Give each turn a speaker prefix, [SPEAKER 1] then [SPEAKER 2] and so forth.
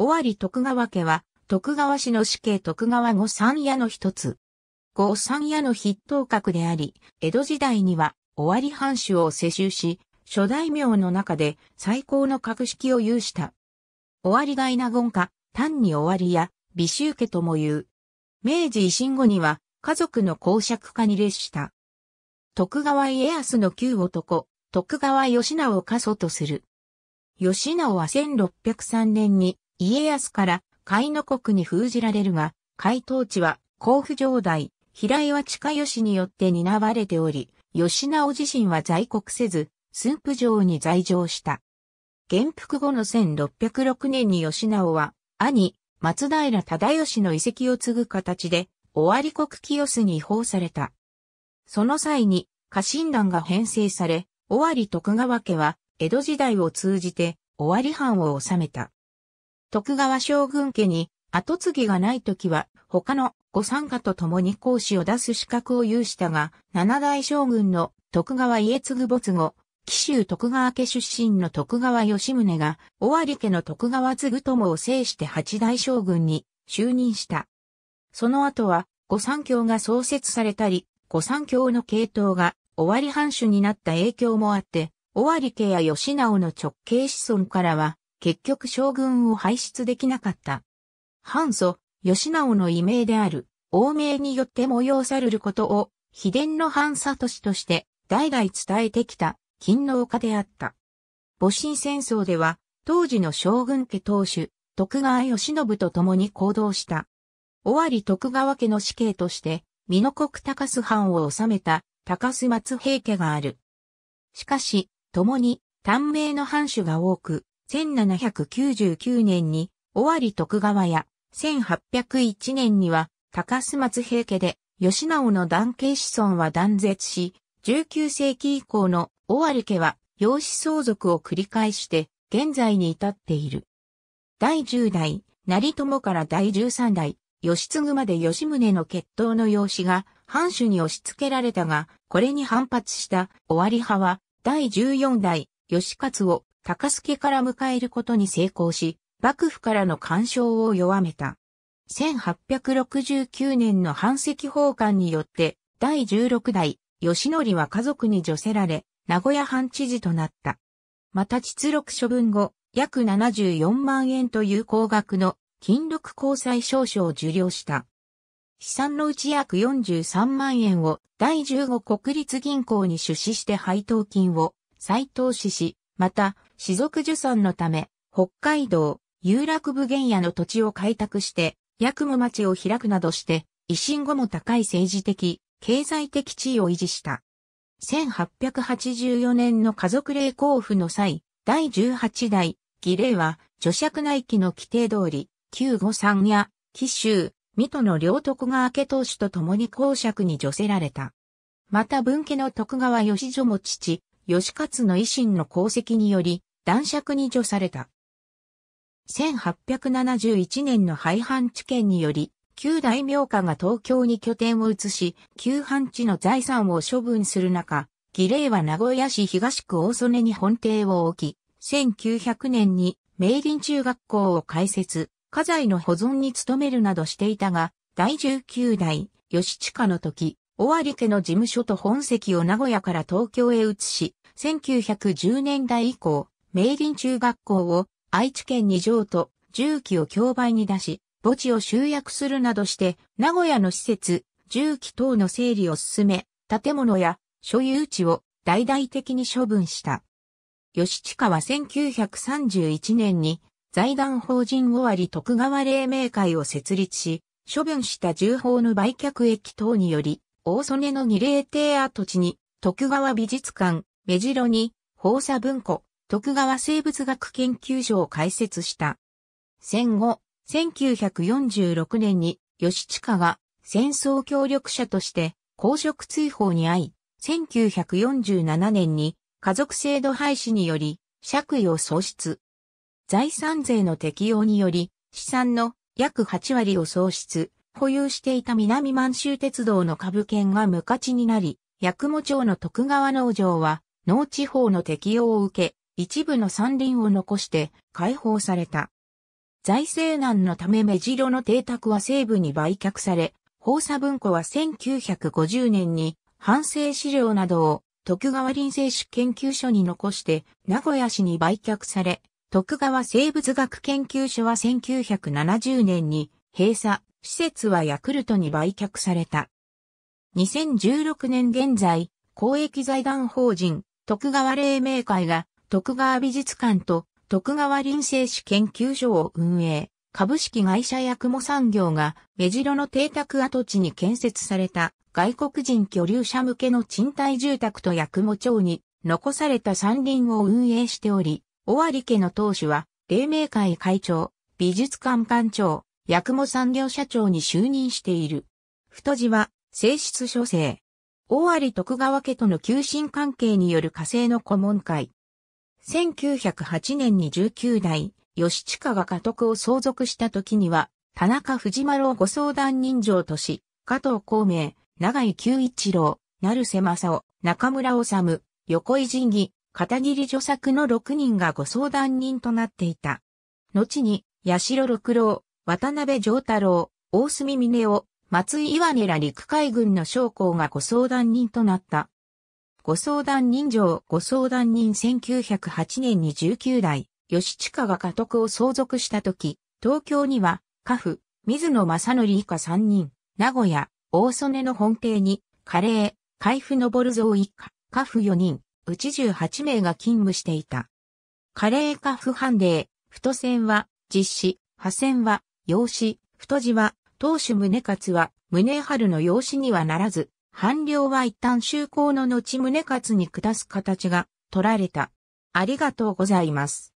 [SPEAKER 1] 尾張徳川家は、徳川氏の死刑徳川御三家の一つ。御三家の筆頭格であり、江戸時代には、尾張藩主を世襲し、諸大名の中で最高の格式を有した。尾張大納言家、単に尾張や、美州家とも言う。明治維新後には、家族の公爵家に列した。徳川家康の旧男、徳川義直を家祖とする。義直は1603年に家康から甲斐の国に封じられるが、甲斐地は甲府城代、平岩近吉によって担われており、吉直自身は在国せず、駿府城に在城した。元服後の1606年に吉直は、兄、松平忠義の遺跡を継ぐ形で、尾張国清須に違法された。その際に、家臣団が編成され、尾張徳川家は、江戸時代を通じて、尾張藩を治めた。徳川将軍家に後継ぎがない時は他の御参加と共に講師を出す資格を有したが、七代将軍の徳川家継没後、紀州徳川家出身の徳川吉宗が、尾張家の徳川継友を制して八代将軍に就任した。その後は、御三教が創設されたり、御三教の系統が尾張藩主になった影響もあって、尾張家や吉直の直系子孫からは、結局将軍を輩出できなかった。反祖、吉直の異名である、王名によって催されることを、秘伝の反佐都市として、代々伝えてきた、勤労家であった。戊辰戦争では、当時の将軍家当主、徳川義信と共に行動した。尾張徳川家の死刑として、美濃国高須藩を治めた高須松平家がある。しかし、共に短命の藩主が多く、1799年に尾張徳川や、1801年には高須松平家で、吉直の男系子孫は断絶し、19世紀以降の尾張家は養子相続を繰り返して、現在に至っている。第10代、成友から第13代、義継まで吉宗の血統の養子が藩主に押し付けられたが、これに反発した尾張派は、第14代、義勝を高助から迎えることに成功し、幕府からの干渉を弱めた。1869年の反石奉還によって、第16代、吉則は家族に除せられ、名古屋藩知事となった。また実録処分後、約74万円という高額の金禄交際証書を受領した。資産のうち約43万円を第15国立銀行に出資して配当金を再投資し、また士族受産のため、北海道、有楽部原野の土地を開拓して、八雲町を開くなどして、維新後も高い政治的、経済的地位を維持した。1884年の家族令交付の際、第18代、儀礼は、女爵内記の規定通り、旧五三や、紀州、水戸の両徳川家当主と共に公爵に除せられた。また文家の徳川義女も父、義勝の維新の功績により、男爵に除された。1871年の廃藩置県により、旧大名家が東京に拠点を移し、旧藩地の財産を処分する中、儀礼は名古屋市東区大曽根に本邸を置き、1900年に明林中学校を開設、家財の保存に努めるなどしていたが、第19代、吉近の時、尾張家の事務所と本籍を名古屋から東京へ移し、1910年代以降、明林中学校を愛知県二条と重機を競売に出し、墓地を集約するなどして、名古屋の施設、重機等の整理を進め、建物や所有地を大々的に処分した。吉近は1931年に財団法人終わり徳川黎明会を設立し、処分した重宝の売却益等により、大曽根の二霊邸跡地に徳川美術館、目白に、宝佐文庫、徳川生物学研究所を開設した。戦後、1946年に吉近が戦争協力者として公職追放に遭い、1947年に家族制度廃止により、借位を喪失。財産税の適用により、資産の約8割を喪失、保有していた南満州鉄道の株券が無価値になり、八雲町の徳川農場は農地法の適用を受け、一部の山林を残して解放された。財政難のため目白の邸宅は西部に売却され、放射文庫は1950年に反省資料などを徳川林政史研究所に残して名古屋市に売却され、徳川生物学研究所は1970年に閉鎖、施設はヤクルトに売却された。2016年現在、公益財団法人徳川黎明会が徳川美術館と徳川林生史研究所を運営、株式会社ヤクモ産業が目白の邸宅跡地に建設された外国人居留者向けの賃貸住宅と八雲町に残された山林を運営しており、尾張家の当主は、黎明会会長、美術館館長、八雲産業社長に就任している。太字は、正室諸生。尾張徳川家との求心関係による火星の顧問会、1908年に19代、吉近が家督を相続した時には、田中藤丸をご相談人情とし、加藤孔明、長井久一郎、成瀬正夫、中村治、横井仁義、片桐助作の6人がご相談人となっていた。後に、八代六郎、渡辺丈太郎、大隅峰夫、松井岩根ら陸海軍の将校がご相談人となった。ご相談人情ご相談人1908年に19代、吉近が家督を相続した時、東京には、家父、水野正則以下3人、名古屋、大曽根の本邸に、カレー、海部昇蔵一家、家父4人、うち18名が勤務していた。カレー家父判例、太線は、実施、派線は、養子、太字は、当主宗勝は、宗春の養子にはならず、半量は一旦就航の後宗勝に下す形が取られた。ありがとうございます。